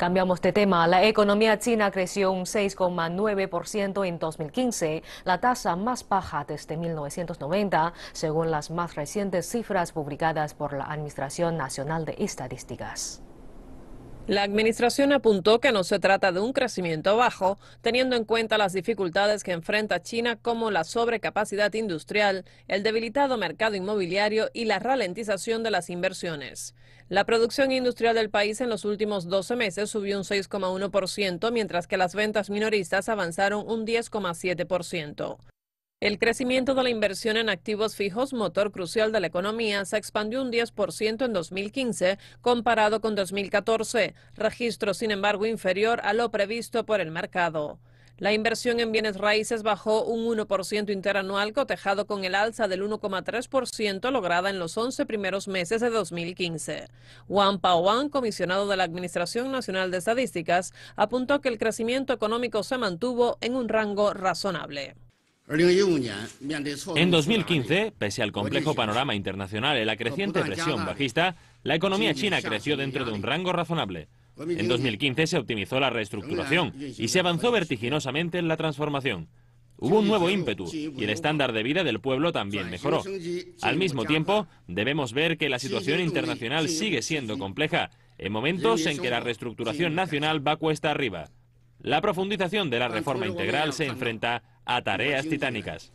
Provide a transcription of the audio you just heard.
Cambiamos de tema. La economía china creció un 6,9% en 2015, la tasa más baja desde 1990, según las más recientes cifras publicadas por la Administración Nacional de Estadísticas. La administración apuntó que no se trata de un crecimiento bajo, teniendo en cuenta las dificultades que enfrenta China como la sobrecapacidad industrial, el debilitado mercado inmobiliario y la ralentización de las inversiones. La producción industrial del país en los últimos 12 meses subió un 6,1%, mientras que las ventas minoristas avanzaron un 10,7%. El crecimiento de la inversión en activos fijos, motor crucial de la economía, se expandió un 10% en 2015 comparado con 2014, registro sin embargo inferior a lo previsto por el mercado. La inversión en bienes raíces bajó un 1% interanual cotejado con el alza del 1,3% lograda en los 11 primeros meses de 2015. Juan Pauan, comisionado de la Administración Nacional de Estadísticas, apuntó que el crecimiento económico se mantuvo en un rango razonable. En 2015, pese al complejo panorama internacional y la creciente presión bajista, la economía china creció dentro de un rango razonable. En 2015 se optimizó la reestructuración y se avanzó vertiginosamente en la transformación. Hubo un nuevo ímpetu y el estándar de vida del pueblo también mejoró. Al mismo tiempo, debemos ver que la situación internacional sigue siendo compleja en momentos en que la reestructuración nacional va cuesta arriba. La profundización de la reforma integral se enfrenta a a tareas titánicas.